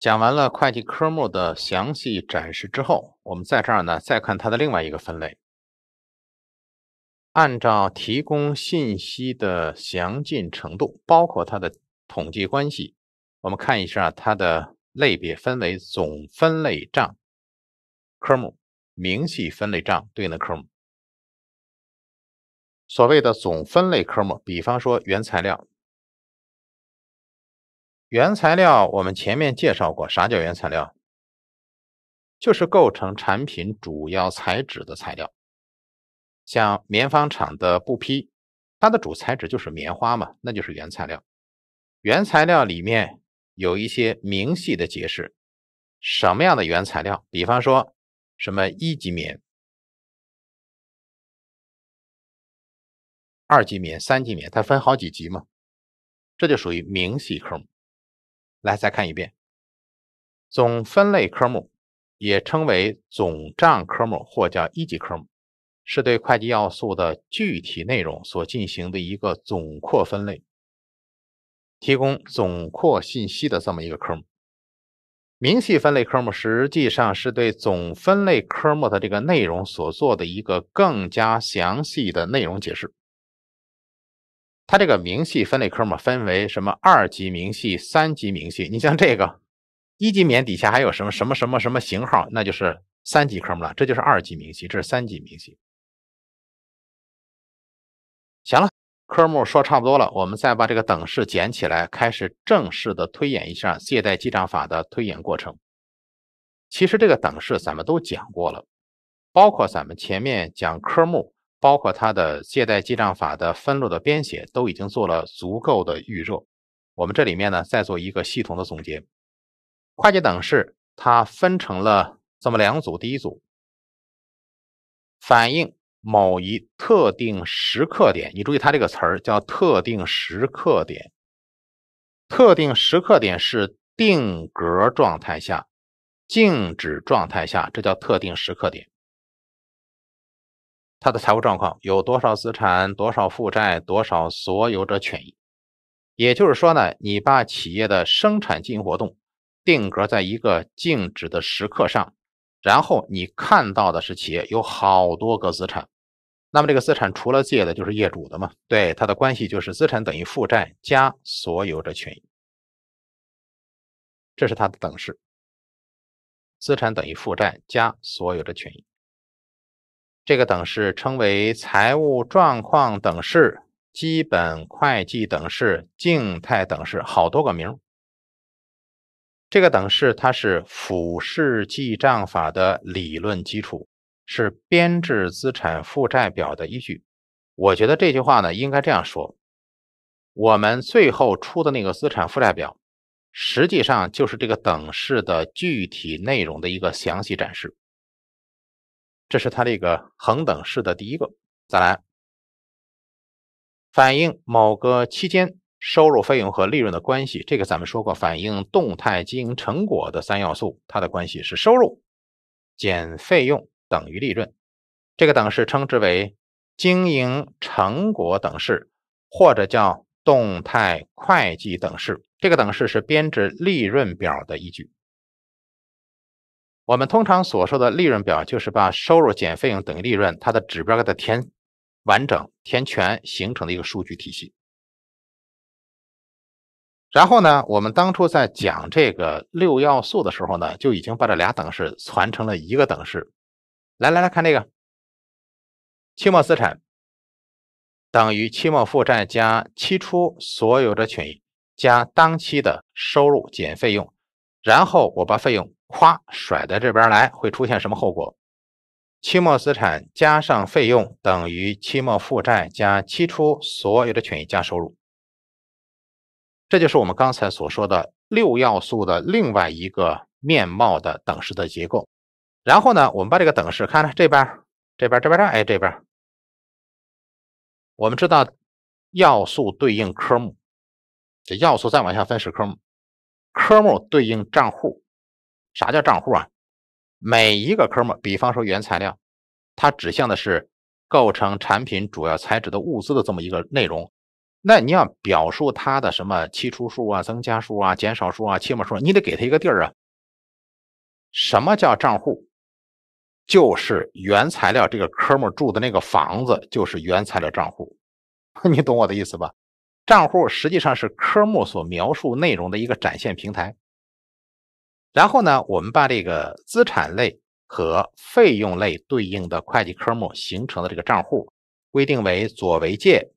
讲完了会计科目的详细展示之后，我们在这儿呢再看它的另外一个分类。按照提供信息的详尽程度，包括它的统计关系，我们看一下它的类别分为总分类账科目、明细分类账对应的科目。所谓的总分类科目，比方说原材料。原材料我们前面介绍过，啥叫原材料？就是构成产品主要材质的材料。像棉纺厂的布匹，它的主材质就是棉花嘛，那就是原材料。原材料里面有一些明细的解释，什么样的原材料？比方说，什么一级棉、二级棉、三级棉，它分好几级嘛，这就属于明细坑。来，再看一遍。总分类科目也称为总账科目或叫一级科目，是对会计要素的具体内容所进行的一个总括分类，提供总括信息的这么一个科目。明细分类科目实际上是对总分类科目的这个内容所做的一个更加详细的内容解释。它这个明细分类科目分为什么二级明细、三级明细？你像这个一级免底下还有什么什么什么什么型号，那就是三级科目了。这就是二级明细，这是三级明细。行了，科目说差不多了，我们再把这个等式捡起来，开始正式的推演一下借贷记账法的推演过程。其实这个等式咱们都讲过了，包括咱们前面讲科目。包括它的借贷记账法的分录的编写都已经做了足够的预热，我们这里面呢再做一个系统的总结。会计等式它分成了这么两组，第一组反映某一特定时刻点，你注意它这个词儿叫特定时刻点，特定时刻点是定格状态下、静止状态下，这叫特定时刻点。它的财务状况有多少资产、多少负债、多少所有者权益？也就是说呢，你把企业的生产经营活动定格在一个静止的时刻上，然后你看到的是企业有好多个资产。那么这个资产除了借的就是业主的嘛？对，它的关系就是资产等于负债加所有者权益，这是它的等式：资产等于负债加所有者权益。这个等式称为财务状况等式、基本会计等式、静态等式，好多个名这个等式它是俯视记账法的理论基础，是编制资产负债表的依据。我觉得这句话呢，应该这样说：我们最后出的那个资产负债表，实际上就是这个等式的具体内容的一个详细展示。这是它的一个恒等式的第一个，再来反映某个期间收入、费用和利润的关系。这个咱们说过，反映动态经营成果的三要素，它的关系是收入减费用等于利润。这个等式称之为经营成果等式，或者叫动态会计等式。这个等式是编制利润表的依据。我们通常所说的利润表，就是把收入减费用等于利润，它的指标给它填完整、填全，形成的一个数据体系。然后呢，我们当初在讲这个六要素的时候呢，就已经把这俩等式传成了一个等式。来来来看这个：期末资产等于期末负债加期初所有者权益加当期的收入减费用。然后我把费用夸甩到这边来，会出现什么后果？期末资产加上费用等于期末负债加期初所有的权益加收入。这就是我们刚才所说的六要素的另外一个面貌的等式的结构。然后呢，我们把这个等式看看这边、这边、这边这哎，这边。我们知道要素对应科目，这要素再往下分是科目。科目对应账户，啥叫账户啊？每一个科目，比方说原材料，它指向的是构成产品主要材质的物资的这么一个内容。那你要表述它的什么期初数啊、增加数啊、减少数啊、期末数，你得给它一个地儿啊。什么叫账户？就是原材料这个科目住的那个房子，就是原材料账户。你懂我的意思吧？账户实际上是科目所描述内容的一个展现平台。然后呢，我们把这个资产类和费用类对应的会计科目形成的这个账户，规定为左为借，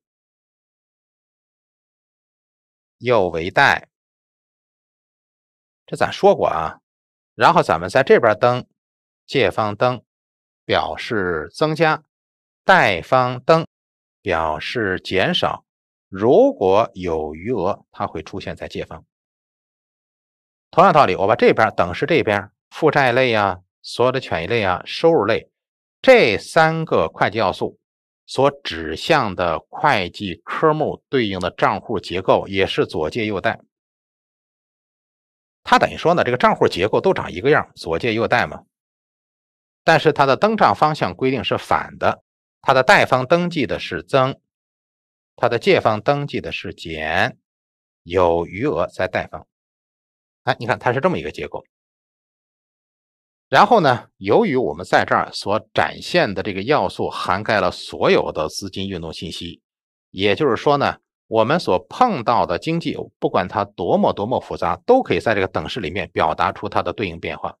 右为贷。这咱说过啊。然后咱们在这边登借方登，表示增加；贷方登，表示减少。如果有余额，它会出现在借方。同样道理，我把这边等式这边负债类呀、所有的权益类啊、收入类这三个会计要素所指向的会计科目对应的账户结构也是左借右贷。它等于说呢，这个账户结构都长一个样，左借右贷嘛。但是它的登账方向规定是反的，它的贷方登记的是增。它的借方登记的是减，有余额在贷方，哎，你看它是这么一个结构。然后呢，由于我们在这儿所展现的这个要素涵盖了所有的资金运动信息，也就是说呢，我们所碰到的经济，不管它多么多么复杂，都可以在这个等式里面表达出它的对应变化。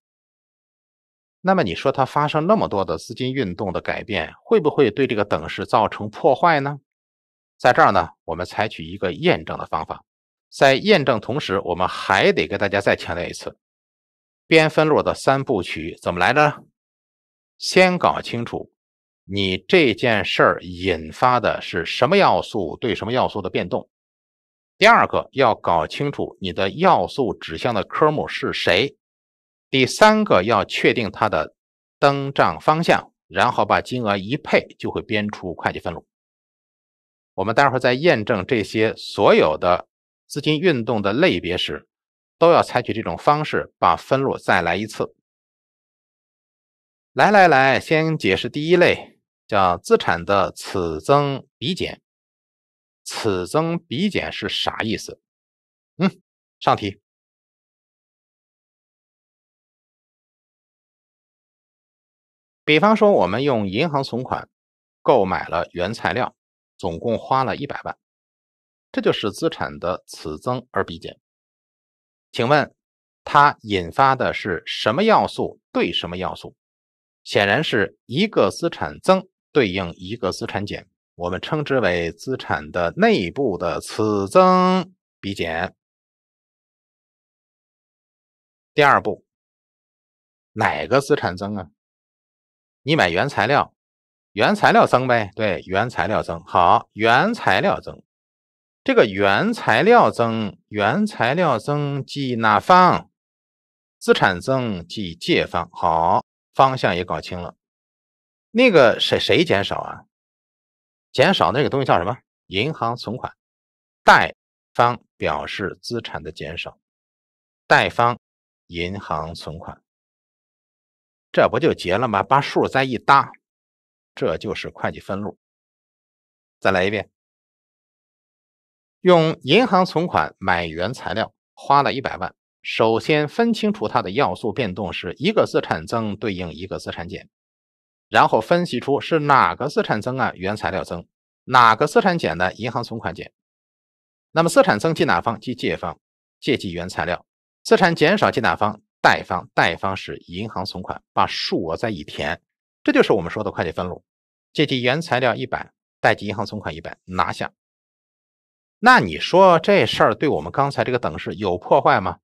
那么你说它发生那么多的资金运动的改变，会不会对这个等式造成破坏呢？在这儿呢，我们采取一个验证的方法，在验证同时，我们还得给大家再强调一次，编分录的三部曲怎么来呢？先搞清楚你这件事儿引发的是什么要素对什么要素的变动，第二个要搞清楚你的要素指向的科目是谁，第三个要确定它的登账方向，然后把金额一配，就会编出会计分录。我们待会儿在验证这些所有的资金运动的类别时，都要采取这种方式，把分录再来一次。来来来，先解释第一类，叫资产的此增彼减。此增彼减是啥意思？嗯，上题。比方说，我们用银行存款购买了原材料。总共花了一百万，这就是资产的此增而彼减。请问它引发的是什么要素对什么要素？显然是一个资产增对应一个资产减，我们称之为资产的内部的此增彼减。第二步，哪个资产增啊？你买原材料。原材料增呗，对，原材料增好，原材料增，这个原材料增，原材料增记哪方？资产增记借方，好，方向也搞清了。那个谁谁减少啊？减少那个东西叫什么？银行存款，贷方表示资产的减少，贷方银行存款，这不就结了吗？把数再一搭。这就是会计分录。再来一遍，用银行存款买原材料，花了一百万。首先分清楚它的要素变动是一个资产增对应一个资产减，然后分析出是哪个资产增啊，原材料增；哪个资产减呢，银行存款减。那么资产增记哪方？记借方，借记原材料。资产减少记哪方？贷方，贷方是银行存款。把数额再一填。这就是我们说的会计分录，借记原材料一百，贷记银行存款一百，拿下。那你说这事儿对我们刚才这个等式有破坏吗？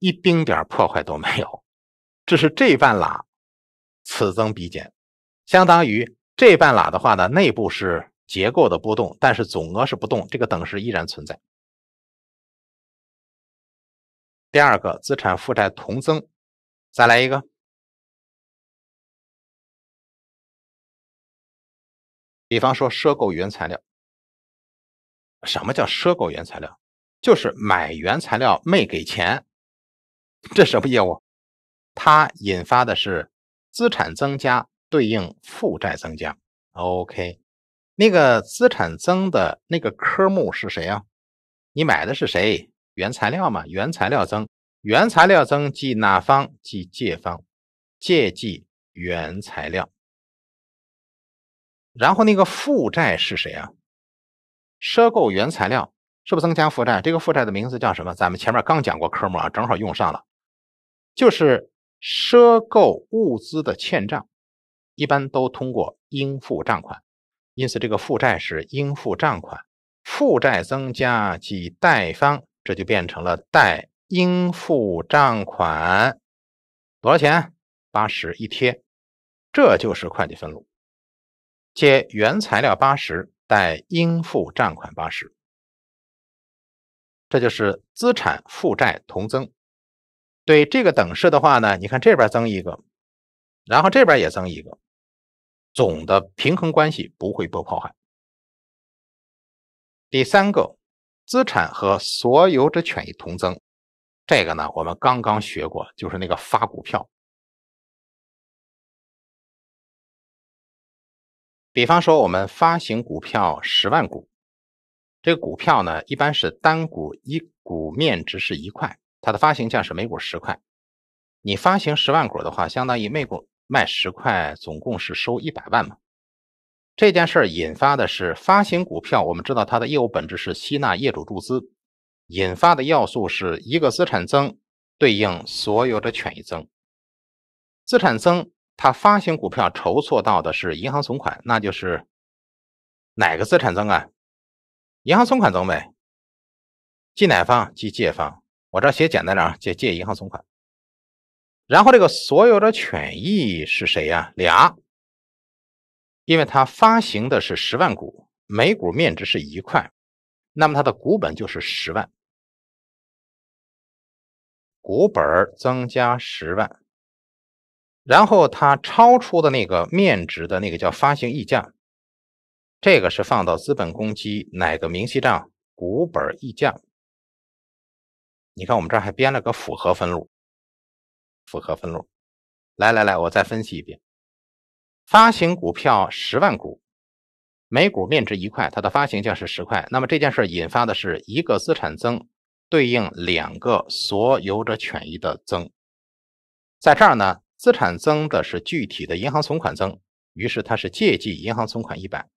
一丁点儿破坏都没有，这是这半拉，此增彼减，相当于这半拉的话呢，内部是结构的波动，但是总额是不动，这个等式依然存在。第二个，资产负债同增，再来一个。比方说赊购原材料，什么叫赊购原材料？就是买原材料没给钱，这什么业务？它引发的是资产增加，对应负债增加。OK，那个资产增的那个科目是谁呀？你买的是谁？原材料嘛，原材料增，原材料增记哪方？记借方，借记原材料。然后那个负债是谁啊？赊购原材料是不是增加负债？这个负债的名字叫什么？咱们前面刚讲过科目啊，正好用上了，就是赊购物资的欠账，一般都通过应付账款，因此这个负债是应付账款，负债增加即贷方，这就变成了贷应付账款多少钱？八十一贴，这就是会计分录。借原材料八十，贷应付账款八十，这就是资产负债同增。对这个等式的话呢，你看这边增一个，然后这边也增一个，总的平衡关系不会被破坏。第三个，资产和所有者权益同增，这个呢我们刚刚学过，就是那个发股票。比方说，我们发行股票十万股，这个股票呢，一般是单股一股面值是一块，它的发行价是每股十块。你发行十万股的话，相当于每股卖十块，总共是收一百万嘛。这件事儿引发的是发行股票，我们知道它的业务本质是吸纳业主注资，引发的要素是一个资产增，对应所有的权益增，资产增。他发行股票筹措到的是银行存款，那就是哪个资产增啊？银行存款增呗。记哪方？记借方。我这写简单点啊，借借银行存款。然后这个所有的权益是谁呀？俩。因为他发行的是十万股，每股面值是一块，那么它的股本就是十万。股本增加十万。然后它超出的那个面值的那个叫发行溢价，这个是放到资本公积哪个明细账股本溢价。你看我们这儿还编了个复合分录，复合分录。来来来，我再分析一遍：发行股票十万股，每股面值一块，它的发行价是十块。那么这件事引发的是一个资产增，对应两个所有者权益的增，在这儿呢。资产增的是具体的银行存款增，于是它是借记银行存款一百，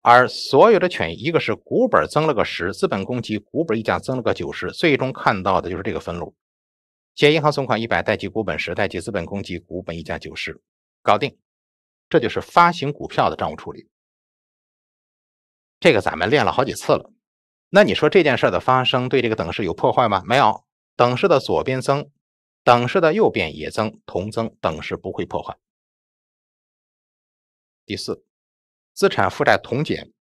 而所有的权益一个是股本增了个十，资本公积股本溢价增了个九十，最终看到的就是这个分录：借银行存款一百，贷记股本十，贷记资本公积股本溢价九十，搞定。这就是发行股票的账务处理。这个咱们练了好几次了。那你说这件事的发生对这个等式有破坏吗？没有，等式的左边增。等式的右边也增，同增，等式不会破坏。第四，资产负债同减。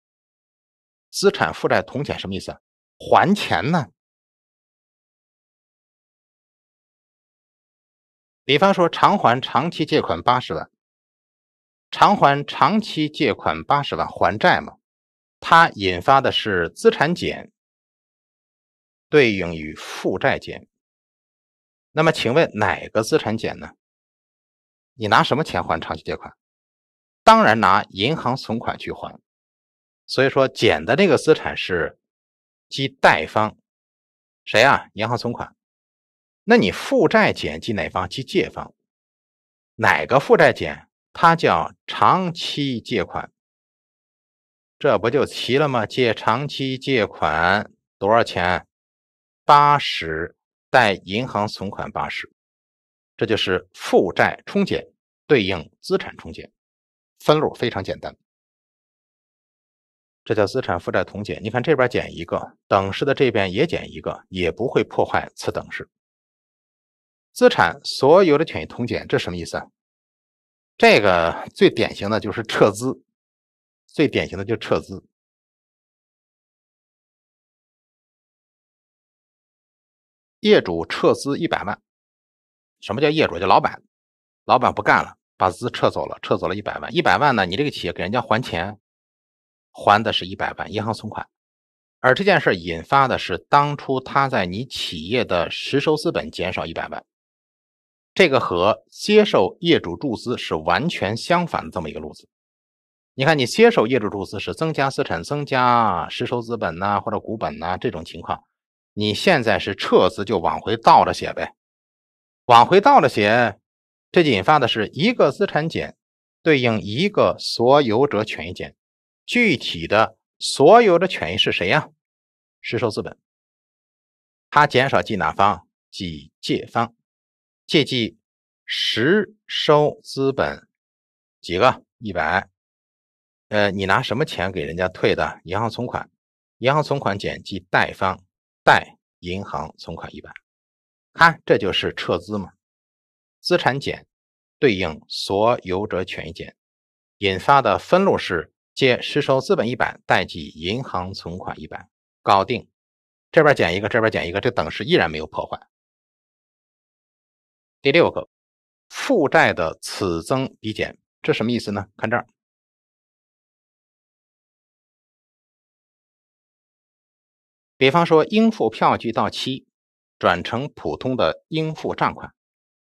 资产负债同减什么意思？还钱呢？比方说偿还长期借款八十万，偿还长期借款八十万，还债嘛？它引发的是资产减，对应于负债减。那么，请问哪个资产减呢？你拿什么钱还长期借款？当然拿银行存款去还。所以说，减的那个资产是即贷方，谁啊？银行存款。那你负债减即哪方？即借方。哪个负债减？它叫长期借款。这不就齐了吗？借长期借款多少钱？八十。在银行存款八十，这就是负债冲减对应资产冲减，分录非常简单，这叫资产负债同减。你看这边减一个，等式的这边也减一个，也不会破坏此等式。资产所有的权益同减，这什么意思啊？这个最典型的就是撤资，最典型的就是撤资。业主撤资一百万，什么叫业主？叫老板，老板不干了，把资撤走了，撤走了一百万。一百万呢？你这个企业给人家还钱，还的是一百万银行存款，而这件事引发的是当初他在你企业的实收资本减少一百万，这个和接受业主注资是完全相反的这么一个路子。你看，你接受业主注资是增加资产、增加实收资本呐，或者股本呐这种情况。你现在是撤资，就往回倒着写呗，往回倒着写，这就引发的是一个资产减，对应一个所有者权益减。具体的所有的权益是谁呀？实收资本，它减少记哪方？记借方。借记实收资本几个？一百。呃，你拿什么钱给人家退的？银行存款。银行存款减记贷方。贷银行存款一百，看这就是撤资嘛，资产减对应所有者权益减，引发的分录是借实收资本一百，贷记银行存款一百，搞定。这边减一个，这边减一个，这等式依然没有破坏。第六个，负债的此增彼减，这什么意思呢？看这儿。比方说，应付票据到期转成普通的应付账款，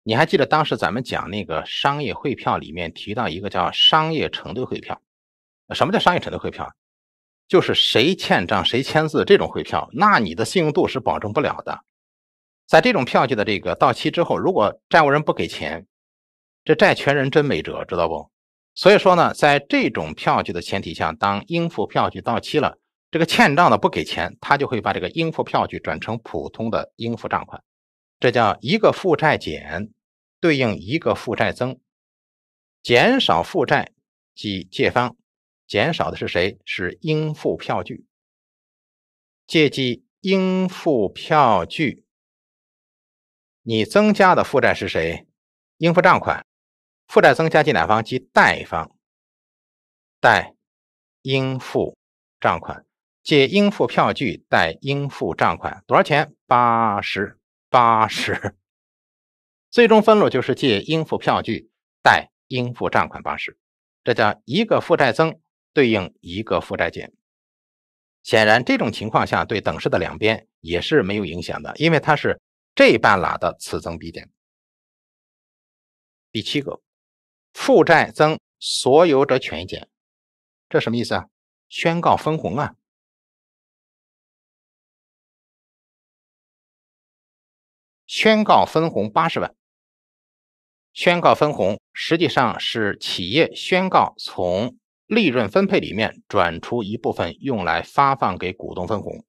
你还记得当时咱们讲那个商业汇票里面提到一个叫商业承兑汇票，什么叫商业承兑汇票？就是谁欠账谁签字这种汇票，那你的信用度是保证不了的。在这种票据的这个到期之后，如果债务人不给钱，这债权人真没辙，知道不？所以说呢，在这种票据的前提下，当应付票据到期了。这个欠账的不给钱，他就会把这个应付票据转成普通的应付账款，这叫一个负债减对应一个负债增，减少负债即借方，减少的是谁？是应付票据。借记应付票据，你增加的负债是谁？应付账款。负债增加记哪方？即贷方，贷应付账款。借应付票据，贷应付账款，多少钱？八十，八十。最终分录就是借应付票据，贷应付账款八十，这叫一个负债增对应一个负债减。显然，这种情况下对等式的两边也是没有影响的，因为它是这半拉的此增彼减。第七个，负债增，所有者权益减，这什么意思啊？宣告分红啊！宣告分红八十万。宣告分红实际上是企业宣告从利润分配里面转出一部分用来发放给股东分红。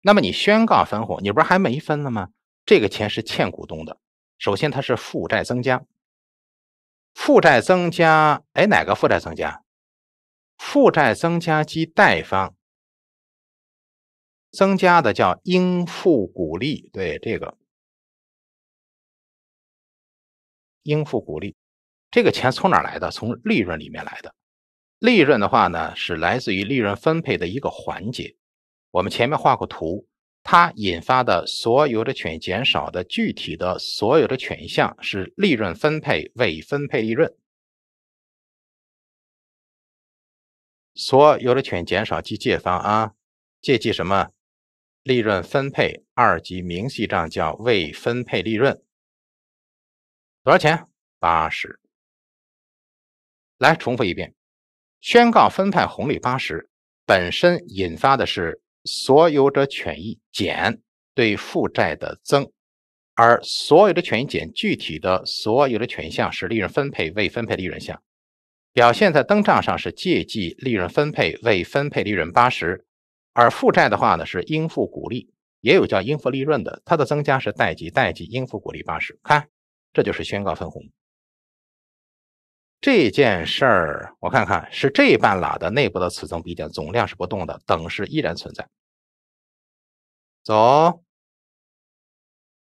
那么你宣告分红，你不是还没分了吗？这个钱是欠股东的。首先它是负债增加，负债增加，哎，哪个负债增加？负债增加即贷方，增加的叫应付股利，对这个。应付股利，这个钱从哪来的？从利润里面来的。利润的话呢，是来自于利润分配的一个环节。我们前面画过图，它引发的所有的权益减少的具体的所有的权益项是利润分配未分配利润。所有的权益减少记借方啊，借记什么？利润分配二级明细账叫未分配利润。多少钱？八十。来，重复一遍：宣告分派红利八十，本身引发的是所有者权益减对负债的增，而所有的权益减具体的所有的权益项是利润分配未分配利润项，表现在登账上是借记利润分配未分配利润八十，而负债的话呢是应付股利，也有叫应付利润的，它的增加是贷记贷记应付股利八十。看。这就是宣告分红，这件事儿，我看看是这半拉的内部的此增彼减，总量是不动的，等式依然存在。走，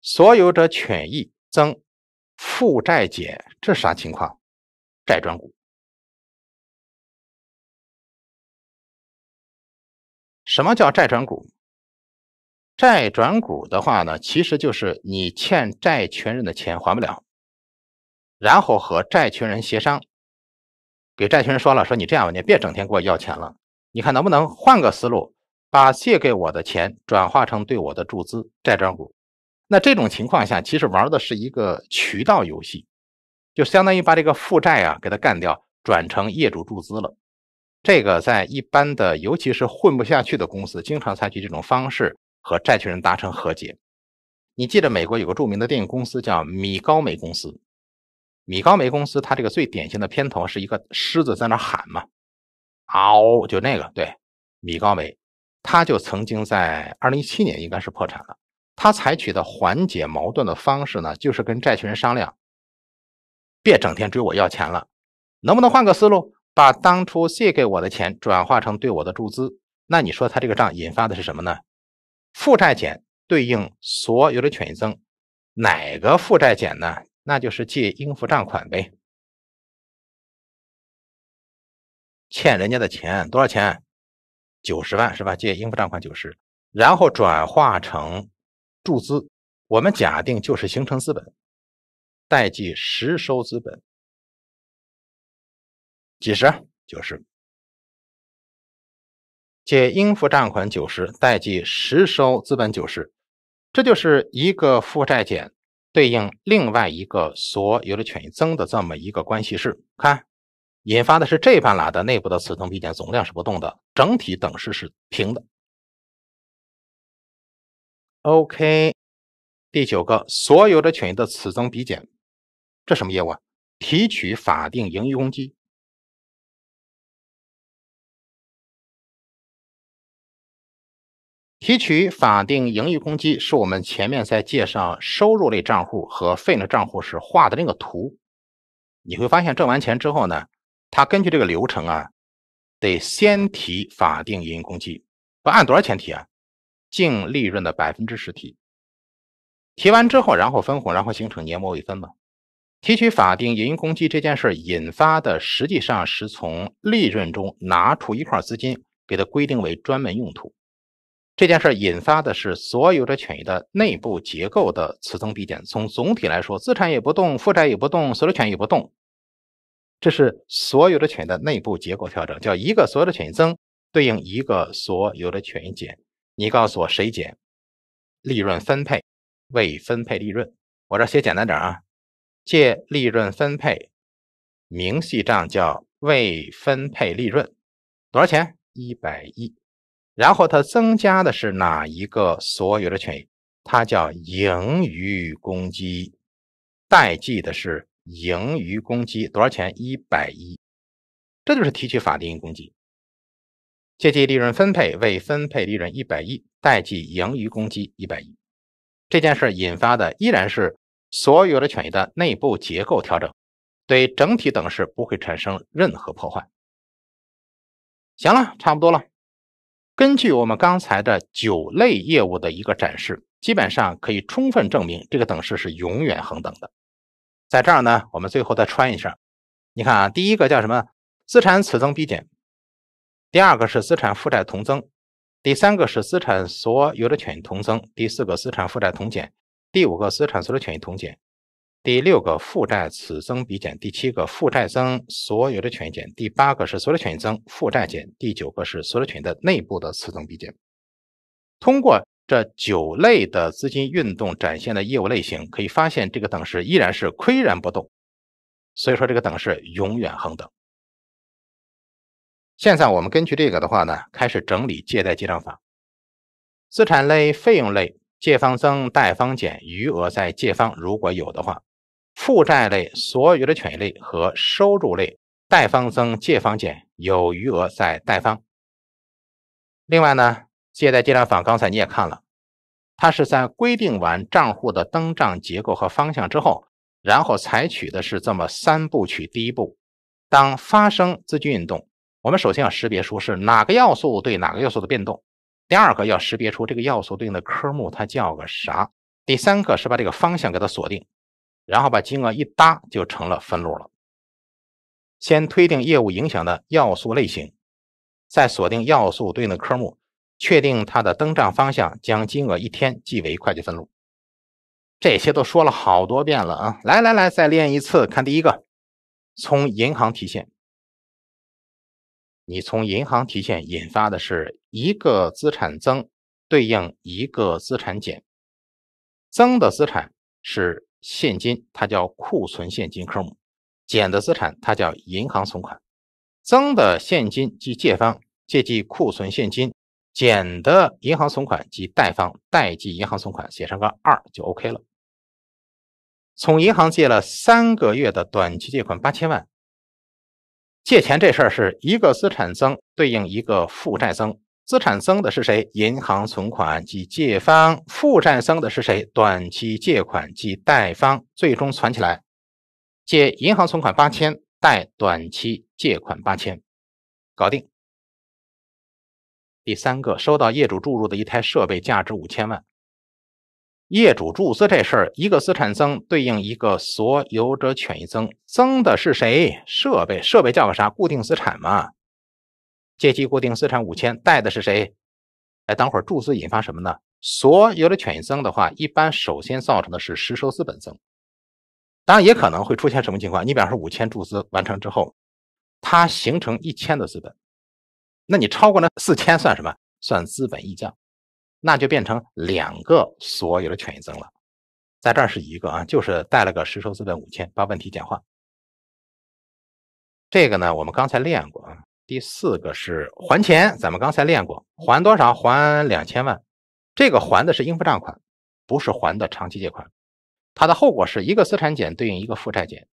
所有者权益增，负债减，这啥情况？债转股。什么叫债转股？债转股的话呢，其实就是你欠债权人的钱还不了，然后和债权人协商，给债权人说了，说你这样，你别整天给我要钱了，你看能不能换个思路，把借给我的钱转化成对我的注资债转股。那这种情况下，其实玩的是一个渠道游戏，就相当于把这个负债啊给它干掉，转成业主注资了。这个在一般的，尤其是混不下去的公司，经常采取这种方式。和债权人达成和解。你记得美国有个著名的电影公司叫米高梅公司。米高梅公司，它这个最典型的片头是一个狮子在那喊嘛，“嗷”，就那个。对，米高梅，它就曾经在二零一七年应该是破产了。它采取的缓解矛盾的方式呢，就是跟债权人商量，别整天追我要钱了，能不能换个思路，把当初借给我的钱转化成对我的注资？那你说它这个账引发的是什么呢？负债减对应所有的权益增，哪个负债减呢？那就是借应付账款呗，欠人家的钱多少钱？九十万是吧？借应付账款九十，然后转化成注资，我们假定就是形成资本，代记实收资本。几十？九十。借应付账款九十，贷记实收资本九十，这就是一个负债减对应另外一个所有的权益增的这么一个关系式。看引发的是这半拉的内部的此增比减总量是不动的，整体等式是平的。OK，第九个，所有的权益的此增比减，这什么业务啊？提取法定盈余公积。提取法定盈余公积是我们前面在介绍收入类账户和费用账户时画的那个图。你会发现挣完钱之后呢，他根据这个流程啊，得先提法定盈余公积。不按多少钱提啊？净利润的百分之十提。提完之后，然后分红，然后形成年末尾分嘛。提取法定盈余公积这件事引发的，实际上是从利润中拿出一块资金，给它规定为专门用途。这件事引发的是所有的权益的内部结构的此增彼减。从总体来说，资产也不动，负债也不动，所有者权益不动。这是所有的权益的内部结构调整，叫一个所有的权益增对应一个所有的权益减。你告诉我谁减？利润分配，未分配利润。我这写简单点啊，借利润分配明细账叫未分配利润，多少钱？一百一。然后它增加的是哪一个所有的权益？它叫盈余公积，代记的是盈余公积多少钱？一百亿，这就是提取法定公积，借记利润分配未分配利润一百亿，贷记盈余公积一百亿。这件事引发的依然是所有的权益的内部结构调整，对整体等式不会产生任何破坏。行了，差不多了。根据我们刚才的九类业务的一个展示，基本上可以充分证明这个等式是永远恒等的。在这儿呢，我们最后再穿一下。你看啊，第一个叫什么？资产此增彼减。第二个是资产负债同增。第三个是资产所有的权益同增。第四个资产负债同减。第五个资产所有的权同减。第六个负债此增彼减，第七个负债增，所有的权益减，第八个是所有权益增，负债减，第九个是所有权益的内部的此增彼减。通过这九类的资金运动展现的业务类型，可以发现这个等式依然是岿然不动，所以说这个等式永远恒等。现在我们根据这个的话呢，开始整理借贷记账法，资产类、费用类，借方增，贷方减，余额在借方，如果有的话。负债类、所有的权益类和收入类，贷方增，借方减，有余额在贷方。另外呢，借贷记账法，刚才你也看了，它是在规定完账户的登账结构和方向之后，然后采取的是这么三部曲：第一步，当发生资金运动，我们首先要识别出是哪个要素对哪个要素的变动；第二个要识别出这个要素对应的科目它叫个啥；第三个是把这个方向给它锁定。然后把金额一搭就成了分录了。先推定业务影响的要素类型，再锁定要素对应的科目，确定它的登账方向，将金额一天记为会计分录。这些都说了好多遍了啊！来来来，再练一次。看第一个，从银行提现，你从银行提现引发的是一个资产增，对应一个资产减，增的资产是。现金它叫库存现金科目，减的资产它叫银行存款，增的现金即借方借记库存现金，减的银行存款即贷方贷记银行存款，写上个二就 OK 了。从银行借了三个月的短期借款八千万。借钱这事儿是一个资产增对应一个负债增。资产增的是谁？银行存款及借方；负债增的是谁？短期借款及贷方。最终存起来，借银行存款八千，贷短期借款八千，搞定。第三个，收到业主注入的一台设备，价值五千万。业主注资这事儿，一个资产增，对应一个所有者权益增。增的是谁？设备，设备叫个啥？固定资产嘛。借记固定资产五千，贷的是谁？哎，等会儿注资引发什么呢？所有的权益增的话，一般首先造成的是实收资本增，当然也可能会出现什么情况？你比方说五千注资完成之后，它形成一千的资本，那你超过了四千算什么？算资本溢价，那就变成两个所有的权益增了，在这儿是一个啊，就是贷了个实收资本五千，把问题简化。这个呢，我们刚才练过啊。第四个是还钱，咱们刚才练过，还多少？还两千万，这个还的是应付账款，不是还的长期借款。它的后果是一个资产减对应一个负债减，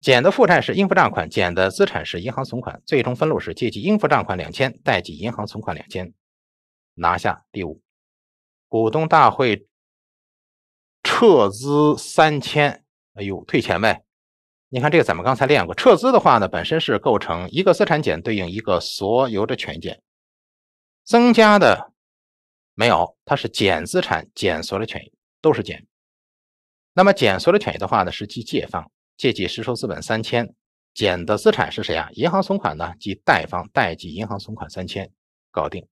减的负债是应付账款，减的资产是银行存款，最终分录是借记应付账款两千，贷记银行存款两千，拿下。第五，股东大会撤资三千，哎呦，退钱呗。你看这个，咱们刚才练过，撤资的话呢，本身是构成一个资产减对应一个所有的权益增加的，没有，它是减资产减所有的权益都是减。那么减所有的权益的话呢，是记借方，借记实收资本三千，减的资产是谁啊？银行存款呢，记贷方，贷记银行存款三千，搞定。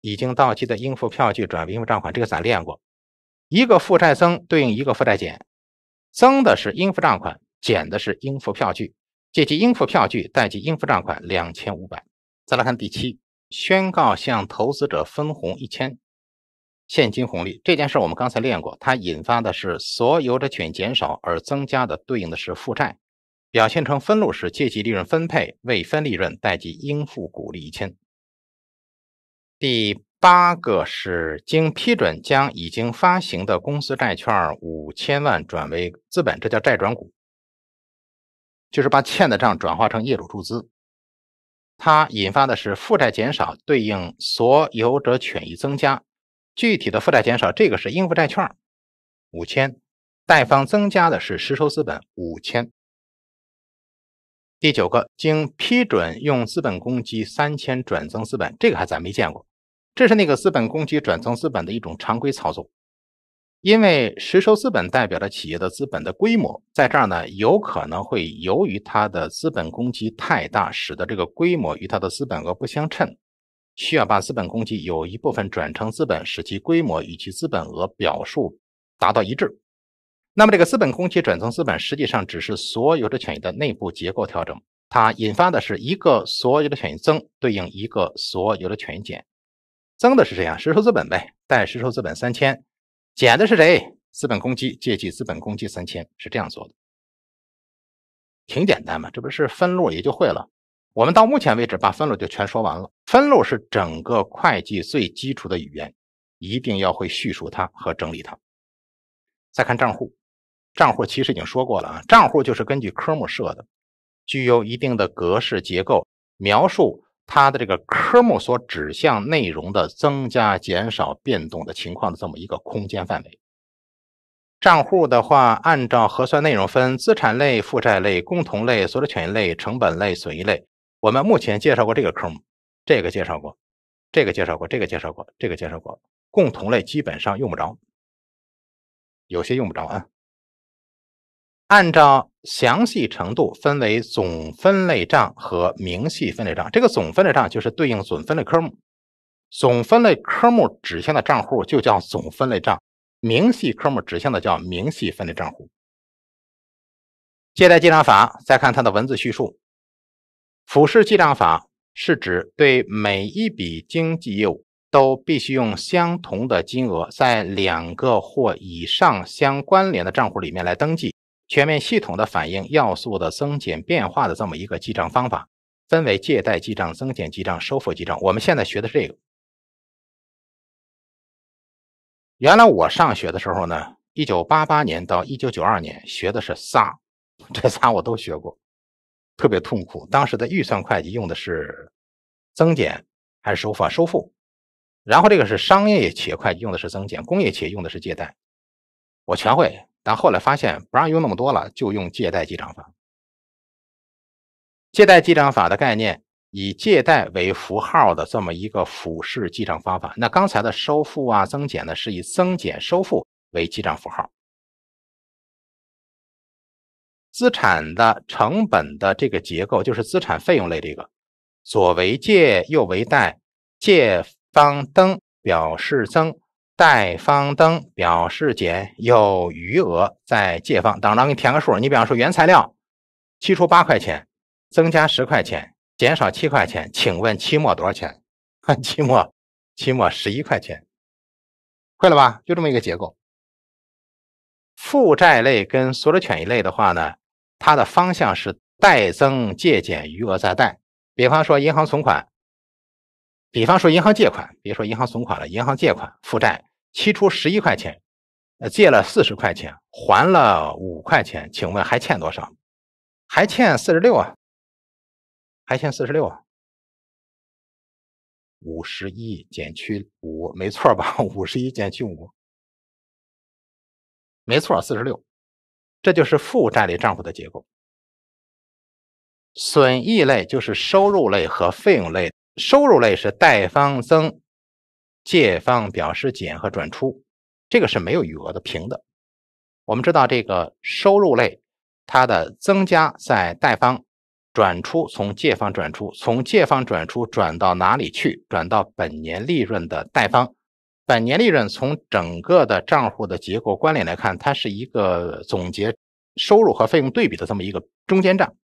已经到期的应付票据转为应付账款，这个咱练过？一个负债增对应一个负债减。增的是应付账款，减的是应付票据，借记应付票据，贷记应付账款两千五百。再来看第七，宣告向投资者分红一千现金红利这件事，我们刚才练过，它引发的是所有者权益减少而增加的，对应的是负债，表现成分录是借记利润分配未分利润，贷记应付股利一千。第。八个是经批准将已经发行的公司债券五千万转为资本，这叫债转股，就是把欠的账转化成业主注资。它引发的是负债减少，对应所有者权益增加。具体的负债减少，这个是应付债券五千，贷方增加的是实收资本五千。第九个，经批准用资本公积三千转增资本，这个还咱没见过。这是那个资本公积转增资本的一种常规操作，因为实收资本代表着企业的资本的规模，在这儿呢，有可能会由于它的资本公积太大，使得这个规模与它的资本额不相称，需要把资本公积有一部分转成资本，使其规模与其资本额表述达到一致。那么，这个资本公积转增资本实际上只是所有的权益的内部结构调整，它引发的是一个所有的权益增对应一个所有的权益减。增的是谁啊？实收资本呗，贷实收资本三千。减的是谁？资本公积，借记资本公积三千，是这样做的，挺简单嘛。这不是分录也就会了。我们到目前为止把分录就全说完了。分录是整个会计最基础的语言，一定要会叙述它和整理它。再看账户，账户其实已经说过了啊，账户就是根据科目设的，具有一定的格式结构，描述。它的这个科目所指向内容的增加、减少、变动的情况的这么一个空间范围。账户的话，按照核算内容分，资产类、负债类、共同类、所有权益类、成本类、损益类。我们目前介绍过这个科目，这个介绍过，这个介绍过，这个介绍过，这个介绍过。共同类基本上用不着，有些用不着啊。按照详细程度分为总分类账和明细分类账。这个总分类账就是对应总分类科目，总分类科目指向的账户就叫总分类账，明细科目指向的叫明细分类账户。借贷记账法，再看它的文字叙述。俯视记账法是指对每一笔经济业务都必须用相同的金额在两个或以上相关联的账户里面来登记。全面系统的反映要素的增减变化的这么一个记账方法，分为借贷记账、增减记账、收付记账。我们现在学的是这个，原来我上学的时候呢，一九八八年到一九九二年学的是仨，这仨我都学过，特别痛苦。当时的预算会计用的是增减还是收付？收付。然后这个是商业企业会计用的是增减，工业企业用的是借贷，我全会。但后来发现不让用那么多了，就用借贷记账法。借贷记账法的概念，以借贷为符号的这么一个复式记账方法。那刚才的收付啊、增减呢，是以增减收付为记账符号。资产的成本的这个结构，就是资产费用类这个，左为借，右为贷，借方登表示增。贷方登表示减，有余额在借方。当然，我给你填个数你比方说原材料，期初八块钱，增加十块钱，减少七块钱，请问期末多少钱？看期末，期末十一块钱，会了吧？就这么一个结构。负债类跟所有权益类的话呢，它的方向是贷增借减，余额在贷。比方说银行存款，比方说银行借款，别说银行存款了，银行借款负债。期出十一块钱，呃，借了四十块钱，还了五块钱，请问还欠多少？还欠四十六啊，还欠四十六啊，五十一减去五，没错吧？五十一减去五，没错，四十六，这就是负债类账户的结构。损益类就是收入类和费用类，收入类是贷方增。借方表示减和转出，这个是没有余额的平的。我们知道这个收入类，它的增加在贷方转出，从借方转出，从借方转出转到哪里去？转到本年利润的贷方。本年利润从整个的账户的结构关联来看，它是一个总结收入和费用对比的这么一个中间账。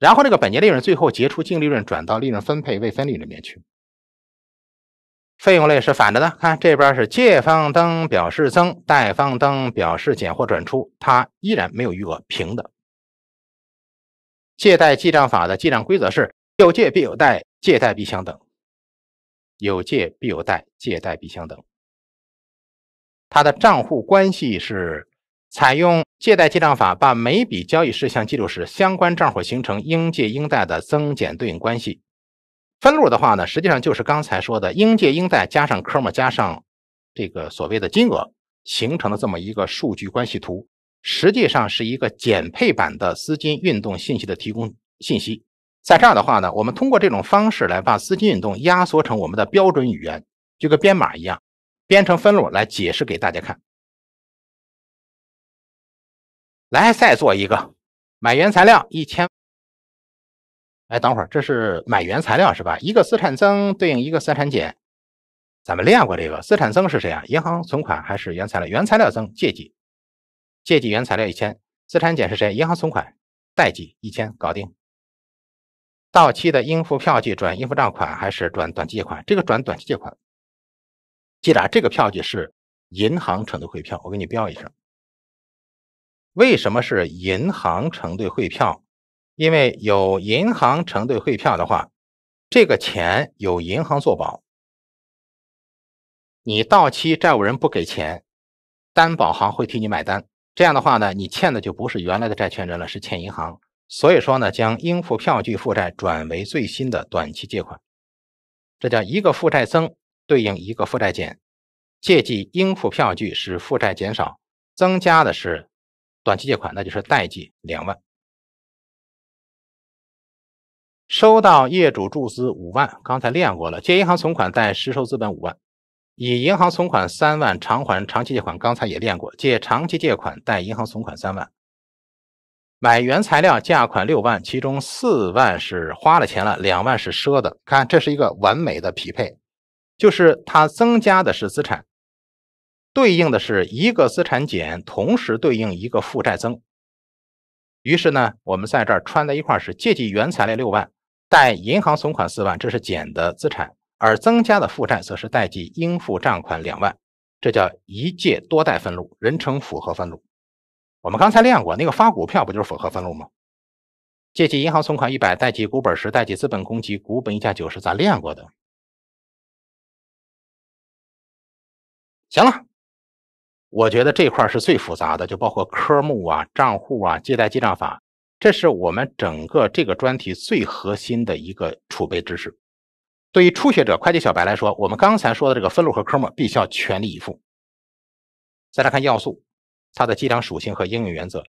然后这个本年利润最后结出净利润，转到利润分配未分利里面去。费用类是反着的，看这边是借方登表示增，贷方登表示减或转出，它依然没有余额平的。借贷记账法的记账规则是：有借必有贷，借贷必相等。有借必有贷，借贷必相等。它的账户关系是：采用借贷记账法，把每笔交易事项记录时，相关账户形成应借应贷的增减对应关系。分录的话呢，实际上就是刚才说的应借应贷加上科目加上这个所谓的金额形成的这么一个数据关系图，实际上是一个减配版的资金运动信息的提供信息。在这儿的话呢，我们通过这种方式来把资金运动压缩成我们的标准语言，就跟编码一样，编成分录来解释给大家看。来，再做一个，买原材料一千。哎，等会儿，这是买原材料是吧？一个资产增对应一个资产减，咱们练过这个。资产增是谁啊？银行存款还是原材料？原材料增借记，借记原材料一千。资产减是谁？银行存款贷记一千，搞定。到期的应付票据转应付账款还是转短期借款？这个转短期借款。记着，这个票据是银行承兑汇票，我给你标一下。为什么是银行承兑汇票？因为有银行承兑汇票的话，这个钱有银行做保，你到期债务人不给钱，担保行会替你买单。这样的话呢，你欠的就不是原来的债权人了，是欠银行。所以说呢，将应付票据负债转为最新的短期借款，这叫一个负债增对应一个负债减，借记应付票据使负债减少，增加的是短期借款，那就是贷记两万。收到业主注资五万，刚才练过了，借银行存款贷实收资本五万；以银行存款三万偿还长期借款，刚才也练过，借长期借款贷银行存款三万。买原材料价款六万，其中四万是花了钱了，两万是赊的。看，这是一个完美的匹配，就是它增加的是资产，对应的是一个资产减，同时对应一个负债增。于是呢，我们在这儿穿在一块儿是借记原材料六万。贷银行存款四万，这是减的资产，而增加的负债则是贷记应付账款两万，这叫一借多贷分录，人称符合分录。我们刚才练过那个发股票不就是符合分录吗？借记银行存款一百，贷记股本十，贷记资本公积股本一价九十，咱练过的。行了，我觉得这块是最复杂的，就包括科目啊、账户啊、借贷记账法。这是我们整个这个专题最核心的一个储备知识。对于初学者、会计小白来说，我们刚才说的这个分录和科目必须要全力以赴。再来看要素，它的计量属性和应用原则。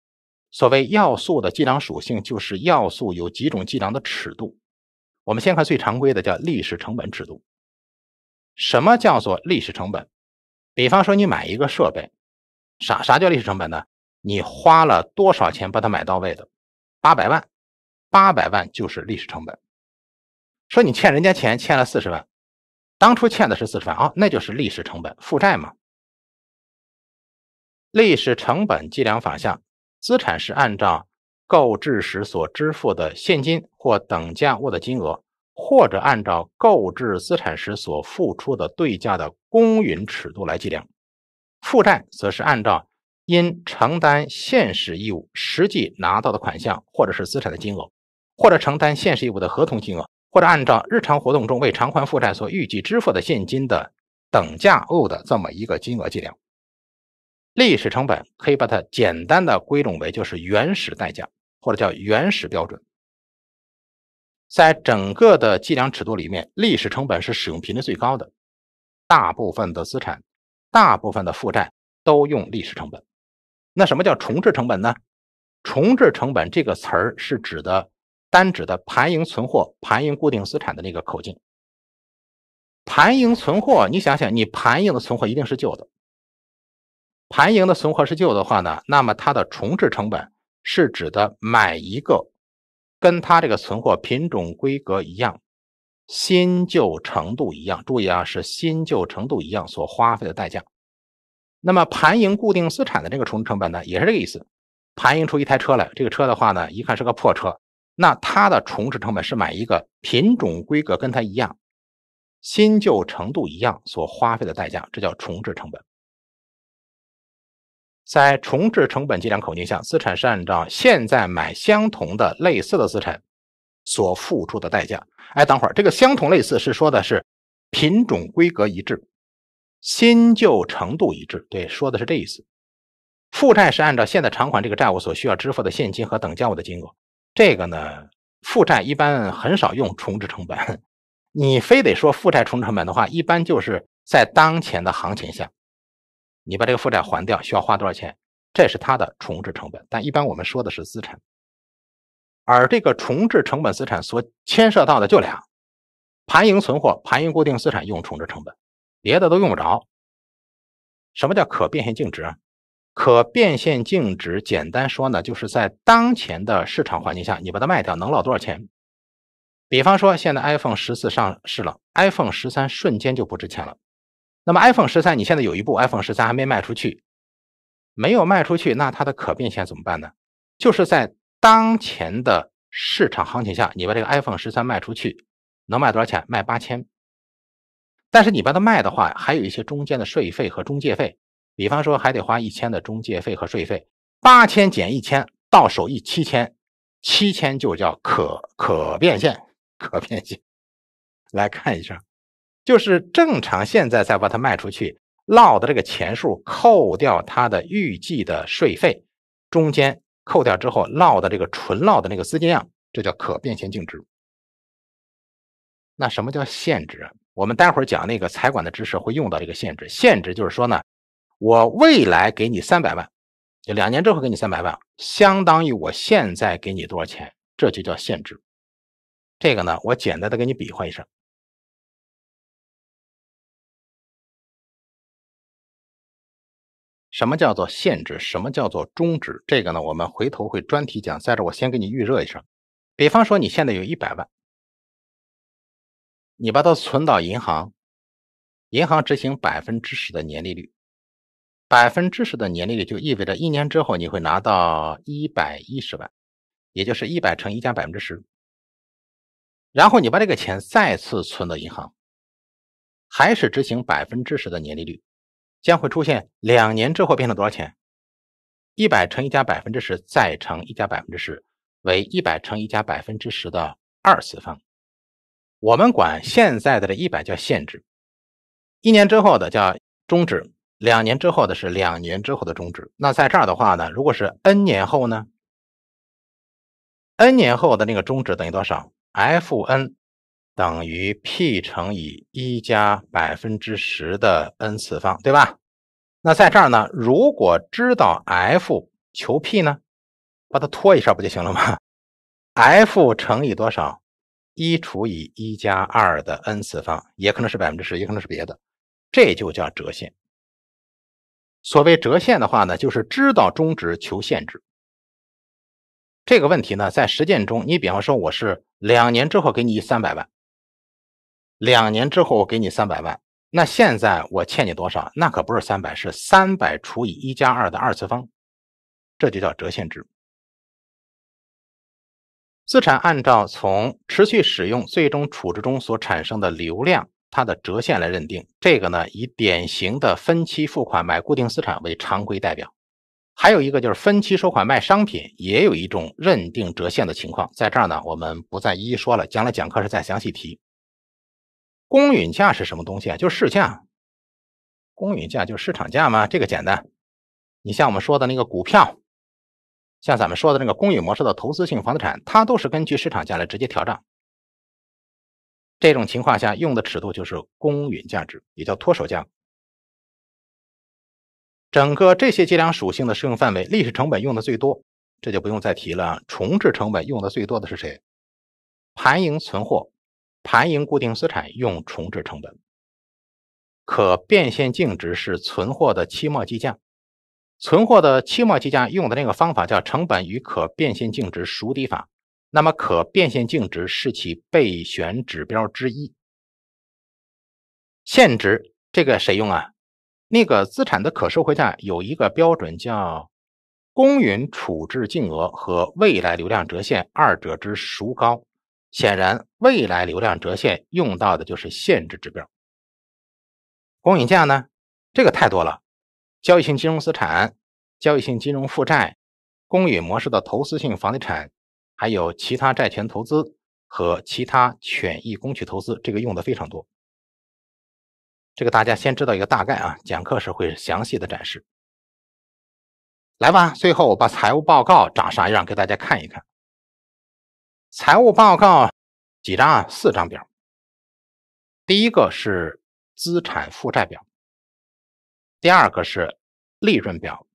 所谓要素的计量属性，就是要素有几种计量的尺度。我们先看最常规的，叫历史成本尺度。什么叫做历史成本？比方说你买一个设备，啥啥叫历史成本呢？你花了多少钱把它买到位的？八百万，八百万就是历史成本。说你欠人家钱，欠了四十万，当初欠的是四十万啊，那就是历史成本，负债嘛。历史成本计量法下，资产是按照购置时所支付的现金或等价物的金额，或者按照购置资产时所付出的对价的公允尺度来计量；负债则是按照。应承担现实义务实际拿到的款项，或者是资产的金额，或者承担现实义务的合同金额，或者按照日常活动中为偿还负债所预计支付的现金的等价物的这么一个金额计量。历史成本可以把它简单的归拢为就是原始代价或者叫原始标准。在整个的计量尺度里面，历史成本是使用频率最高的，大部分的资产，大部分的负债都用历史成本。那什么叫重置成本呢？重置成本这个词儿是指的单指的盘盈存货、盘盈固定资产的那个口径。盘盈存货，你想想，你盘盈的存货一定是旧的。盘盈的存货是旧的话呢，那么它的重置成本是指的买一个跟它这个存货品种规格一样、新旧程度一样，注意啊，是新旧程度一样所花费的代价。那么盘盈固定资产的这个重置成本呢，也是这个意思。盘盈出一台车来，这个车的话呢，一看是个破车，那它的重置成本是买一个品种规格跟它一样、新旧程度一样所花费的代价，这叫重置成本。在重置成本计量口径下，资产是按照现在买相同的、类似的资产所付出的代价。哎，等会儿，这个相同类似是说的是品种规格一致。新旧程度一致，对，说的是这意思。负债是按照现在偿还这个债务所需要支付的现金和等价物的金额。这个呢，负债一般很少用重置成本。你非得说负债重置成本的话，一般就是在当前的行情下，你把这个负债还掉需要花多少钱，这是它的重置成本。但一般我们说的是资产，而这个重置成本资产所牵涉到的就俩：盘盈存货、盘盈固定资产用重置成本。别的都用不着。什么叫可变现净值？可变现净值简单说呢，就是在当前的市场环境下，你把它卖掉能捞多少钱。比方说，现在 iPhone 十四上市了，iPhone 十三瞬间就不值钱了。那么 iPhone 十三你现在有一部 iPhone 十三还没卖出去，没有卖出去，那它的可变现怎么办呢？就是在当前的市场行情下，你把这个 iPhone 十三卖出去，能卖多少钱？卖八千。但是你把它卖的话，还有一些中间的税费和中介费，比方说还得花一千的中介费和税费，八千减一千，到手一七千，七千就叫可可变现，可变现。来看一下，就是正常现在再把它卖出去，落的这个钱数，扣掉它的预计的税费，中间扣掉之后，落的这个纯落的那个资金量，这叫可变现净值。那什么叫现值？我们待会儿讲那个财管的知识会用到这个限制，限制就是说呢，我未来给你三百万，两年之后给你三百万，相当于我现在给你多少钱，这就叫限制。这个呢，我简单的给你比划一下。什么叫做限制？什么叫做终止？这个呢，我们回头会专题讲，在这我先给你预热一下。比方说你现在有一百万。你把它存到银行，银行执行百分之十的年利率，百分之十的年利率就意味着一年之后你会拿到一百一十万，也就是一百乘一加百分之十。然后你把这个钱再次存到银行，还是执行百分之十的年利率，将会出现两年之后变成多少钱？一百乘一加百分之十再乘一加百分之十，为一百乘一加百分之十的二次方。我们管现在的这一百叫限制，一年之后的叫终止，两年之后的是两年之后的终止。那在这儿的话呢，如果是 n 年后呢，n 年后的那个终止等于多少？Fn 等于 P 乘以一加百分之十的 n 次方，对吧？那在这儿呢，如果知道 F 求 P 呢，把它拖一下不就行了吗？F 乘以多少？一除以一加二的 n 次方，也可能是百分之十，也可能是别的，这就叫折现。所谓折现的话呢，就是知道终值求现值。这个问题呢，在实践中，你比方说我是两年之后给你三百万，两年之后我给你三百万，那现在我欠你多少？那可不是三百，是三百除以一加二的二次方，这就叫折现值。资产按照从持续使用最终处置中所产生的流量，它的折现来认定。这个呢，以典型的分期付款买固定资产为常规代表。还有一个就是分期收款卖商品，也有一种认定折现的情况。在这儿呢，我们不再一一说了。将来讲课时再详细提。公允价是什么东西啊？就是市价。公允价就是市场价嘛，这个简单。你像我们说的那个股票。像咱们说的那个公允模式的投资性房地产，它都是根据市场价来直接调账。这种情况下用的尺度就是公允价值，也叫脱手价整个这些计量属性的适用范围，历史成本用的最多，这就不用再提了。重置成本用的最多的是谁？盘盈存货、盘盈固定资产用重置成本，可变现净值是存货的期末计价。存货的期末计价用的那个方法叫成本与可变现净值孰低法，那么可变现净值是其备选指标之一。现值这个谁用啊？那个资产的可收回价有一个标准叫公允处置净额和未来流量折现二者之孰高。显然未来流量折现用到的就是现值指标。公允价呢？这个太多了。交易性金融资产、交易性金融负债、公允模式的投资性房地产，还有其他债权投资和其他权益工具投资，这个用的非常多。这个大家先知道一个大概啊，讲课时会详细的展示。来吧，最后我把财务报告长啥样给大家看一看。财务报告几张啊？四张表。第一个是资产负债表。第二个是利润表，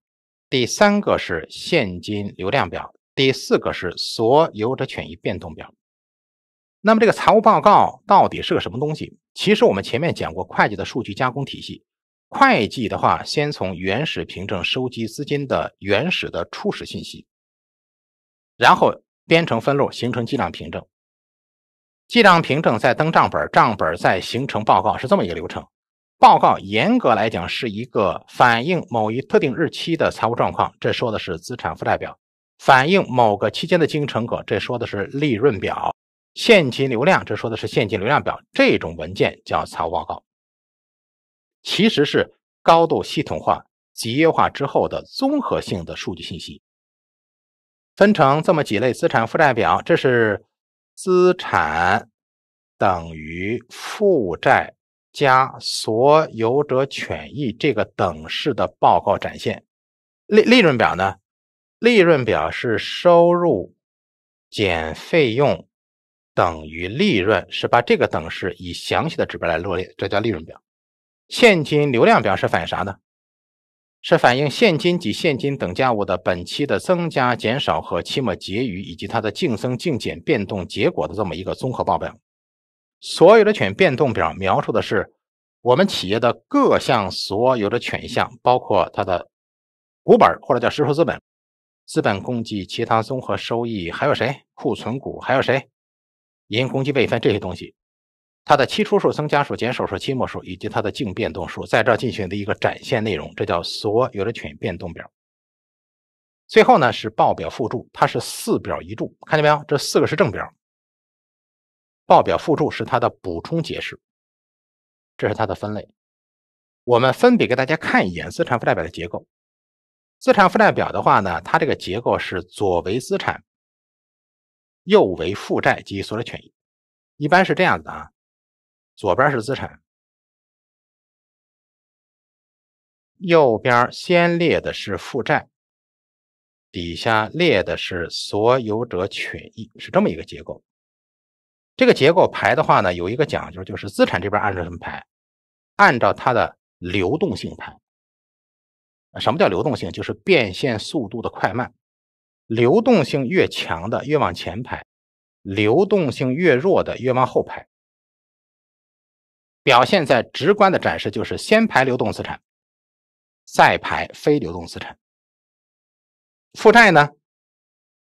第三个是现金流量表，第四个是所有者权益变动表。那么这个财务报告到底是个什么东西？其实我们前面讲过，会计的数据加工体系，会计的话，先从原始凭证收集资金的原始的初始信息，然后编成分录，形成记账凭证，记账凭证再登账本，账本再形成报告，是这么一个流程。报告严格来讲是一个反映某一特定日期的财务状况，这说的是资产负债表；反映某个期间的经营成果，这说的是利润表；现金流量，这说的是现金流量表。这种文件叫财务报告，其实是高度系统化、集约化之后的综合性的数据信息。分成这么几类：资产负债表，这是资产等于负债。加所有者权益这个等式的报告展现，利利润表呢？利润表是收入减费用等于利润，是把这个等式以详细的指标来罗列，这叫利润表。现金流量表是反映啥呢？是反映现金及现金等价物的本期的增加、减少和期末结余，以及它的净增净减变动结果的这么一个综合报表。所有的权变动表描述的是我们企业的各项所有的权项，包括它的股本或者叫实收资本、资本公积、其他综合收益，还有谁？库存股还有谁？盈公积备分这些东西，它的期初数、增加数、减少数、期末数以及它的净变动数，在这儿进行的一个展现内容，这叫所有的权变动表。最后呢是报表附注，它是四表一注，看见没有？这四个是正表。报表附注是它的补充解释，这是它的分类。我们分别给大家看一眼资产负债表的结构。资产负债表的话呢，它这个结构是左为资产，右为负债及所有权益，一般是这样的啊，左边是资产，右边先列的是负债，底下列的是所有者权益，是这么一个结构。这个结构排的话呢，有一个讲究，就是资产这边按照什么排？按照它的流动性排。什么叫流动性？就是变现速度的快慢。流动性越强的越往前排，流动性越弱的越往后排。表现在直观的展示就是先排流动资产，再排非流动资产。负债呢，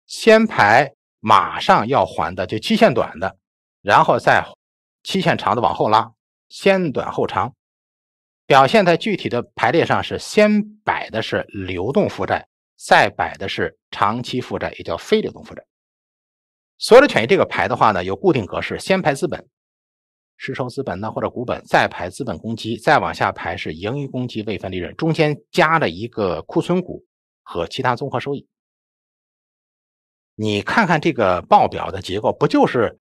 先排马上要还的，就期限短的。然后再期限长的往后拉，先短后长，表现在具体的排列上是先摆的是流动负债，再摆的是长期负债，也叫非流动负债。所有的权益这个排的话呢，有固定格式，先排资本，实收资本呢或者股本，再排资本公积，再往下排是盈余公积、未分利润，中间加了一个库存股和其他综合收益。你看看这个报表的结构，不就是？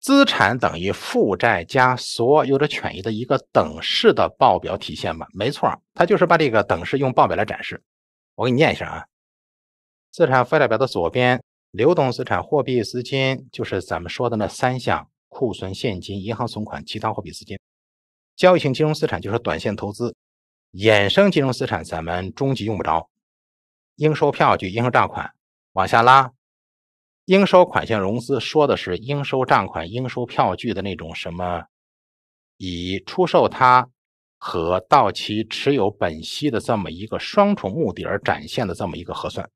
资产等于负债加所有的权益的一个等式的报表体现吧？没错，它就是把这个等式用报表来展示。我给你念一下啊，资产负债表的左边，流动资产，货币资金就是咱们说的那三项，库存现金、银行存款、其他货币资金。交易性金融资产就是短线投资，衍生金融资产咱们中级用不着。应收票据、应收账款往下拉。应收款项融资说的是应收账款、应收票据的那种什么，以出售它和到期持有本息的这么一个双重目的而展现的这么一个核算。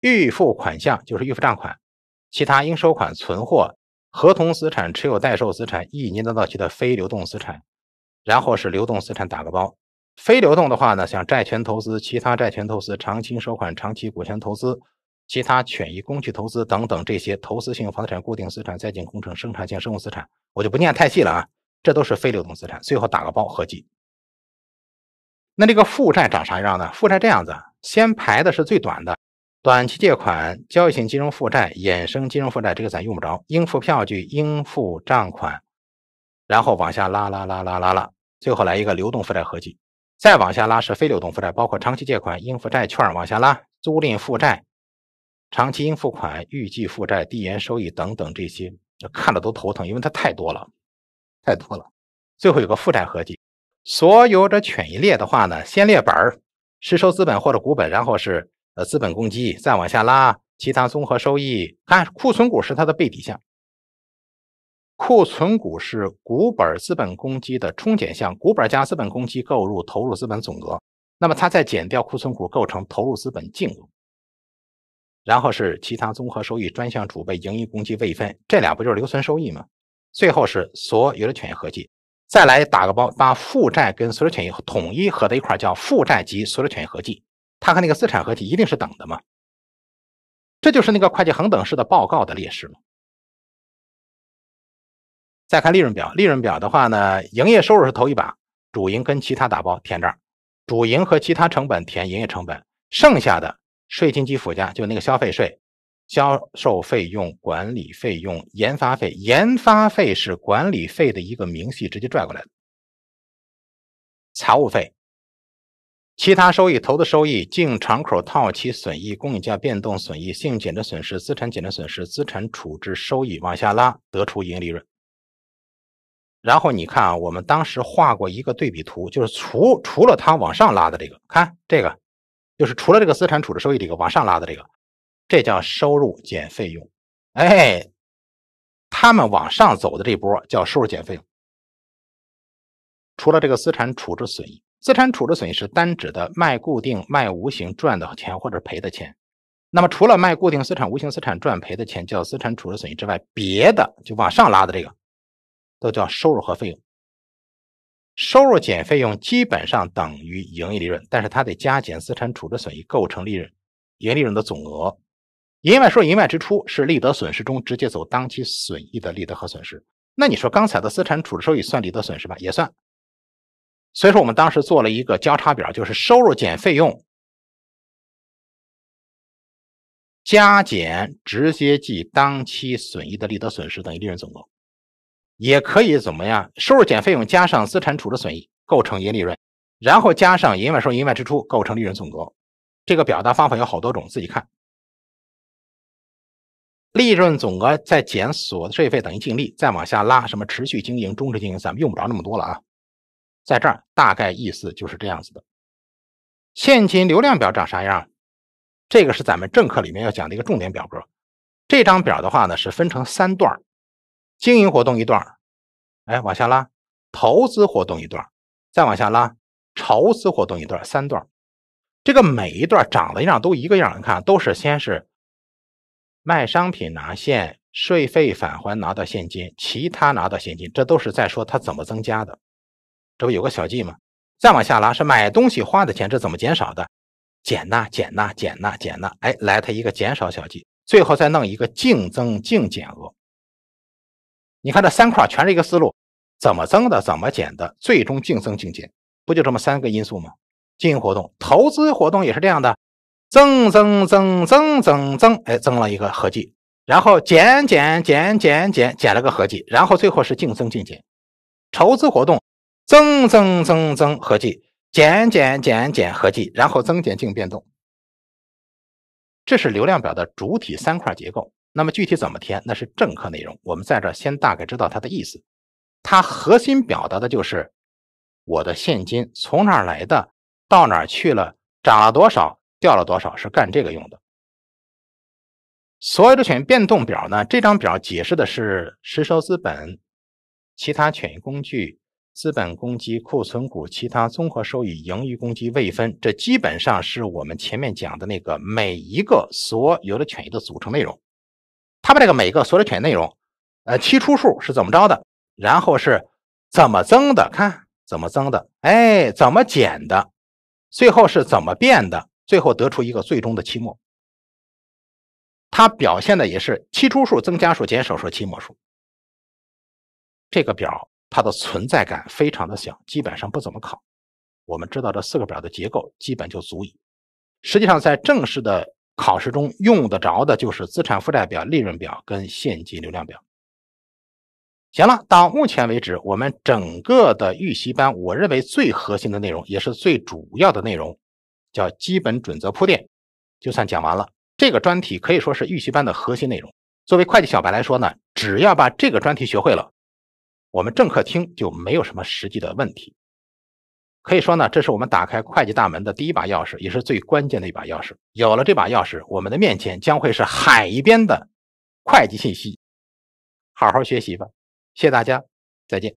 预付款项就是预付账款，其他应收款、存货、合同资产、持有待售资产、一年的到期的非流动资产，然后是流动资产打个包。非流动的话呢，像债权投资、其他债权投资、长期收款、长期股权投资。其他权益工具投资等等这些投资性房地产、固定资产、在建工程、生产性生物资产，我就不念太细了啊，这都是非流动资产，最后打个包合计。那这个负债长啥样呢？负债这样子，先排的是最短的，短期借款、交易性金融负债、衍生金融负债，这个咱用不着，应付票据、应付账款，然后往下拉拉拉拉拉拉，最后来一个流动负债合计，再往下拉是非流动负债，包括长期借款、应付债券，往下拉，租赁负债。长期应付款、预计负债、递延收益等等这些，看的都头疼，因为它太多了，太多了。最后有个负债合计，所有的权益列的话呢，先列本儿，实收资本或者股本，然后是呃资本公积，再往下拉，其他综合收益。看库存股是它的背底项，库存股是股本、资本公积的冲减项，股本加资本公积购入投入资本总额，那么它再减掉库存股，构成投入资本净额。然后是其他综合收益、专项储备、盈余公积未分，这俩不就是留存收益吗？最后是所有的权益合计，再来打个包，把负债跟所有权益统一合在一块叫负债及所有权益合计，它和那个资产合计一定是等的嘛？这就是那个会计恒等式的报告的列式嘛？再看利润表，利润表的话呢，营业收入是头一把，主营跟其他打包填这儿，主营和其他成本填营业成本，剩下的。税金及附加就那个消费税、销售费用、管理费用、研发费，研发费是管理费的一个明细，直接拽过来的。财务费、其他收益、投资收益、净敞口套期损益、公允价变动损益、信用减值损失、资产减值损失、资产处置收益往下拉，得出营业利润。然后你看啊，我们当时画过一个对比图，就是除除了它往上拉的这个，看这个。就是除了这个资产处置收益这个往上拉的这个，这叫收入减费用。哎，他们往上走的这波叫收入减费用。除了这个资产处置损益，资产处置损益是单指的卖固定卖无形赚的钱或者赔的钱。那么除了卖固定资产、无形资产赚赔的钱叫资产处置损益之外，别的就往上拉的这个，都叫收入和费用。收入减费用基本上等于营业利润，但是它得加减资产处置损益构成利润，营业利润的总额。营业外入、营业外支出是利得损失中直接走当期损益的利得和损失。那你说刚才的资产处置收益算利得损失吧？也算。所以说我们当时做了一个交叉表，就是收入减费用，加减直接计当期损益的利得损失等于利润总额。也可以怎么样？收入减费用加上资产处置损益构成营业利润，然后加上营业外收入、营业外支出构成利润总额。这个表达方法有好多种，自己看。利润总额再减所得税费等于净利，再往下拉什么持续经营、终止经营，咱们用不着那么多了啊。在这儿大概意思就是这样子的。现金流量表长啥样？这个是咱们政课里面要讲的一个重点表格。这张表的话呢，是分成三段儿。经营活动一段儿，哎，往下拉；投资活动一段儿，再往下拉；筹资活动一段儿，三段儿。这个每一段长得样都一个样，你看都是先是卖商品拿现，税费返还拿到现金，其他拿到现金，这都是在说它怎么增加的。这不有个小计吗？再往下拉是买东西花的钱，这怎么减少的？减呐，减呐，减呐，减呐，哎，来它一个减少小计，最后再弄一个净增净减额。你看这三块全是一个思路，怎么增的，怎么减的，最终净增净减，不就这么三个因素吗？经营活动、投资活动也是这样的，增增增增增增，哎，增了一个合计，然后减减减减减减了个合计，然后最后是净增净减。筹资活动，增增增增合计，减减减减合计，然后增减净变动。这是流量表的主体三块结构。那么具体怎么填，那是正课内容。我们在这先大概知道它的意思。它核心表达的就是我的现金从哪来的，到哪去了，涨了多少，掉了多少，是干这个用的。所有的权益变动表呢，这张表解释的是实收资本、其他权益工具、资本公积、库存股、其他综合收益、盈余公积、未分。这基本上是我们前面讲的那个每一个所有的权益的组成内容。它把这个每个所有的内容，呃，期初数是怎么着的，然后是怎么增的，看怎么增的，哎，怎么减的，最后是怎么变的，最后得出一个最终的期末。它表现的也是期初数、增加数、减少数、期末数。这个表它的存在感非常的小，基本上不怎么考。我们知道这四个表的结构基本就足以。实际上在正式的考试中用得着的就是资产负债表、利润表跟现金流量表。行了，到目前为止，我们整个的预习班，我认为最核心的内容也是最主要的内容，叫基本准则铺垫，就算讲完了。这个专题可以说是预习班的核心内容。作为会计小白来说呢，只要把这个专题学会了，我们政客听就没有什么实际的问题。可以说呢，这是我们打开会计大门的第一把钥匙，也是最关键的一把钥匙。有了这把钥匙，我们的面前将会是海一边的会计信息。好好学习吧，谢谢大家，再见。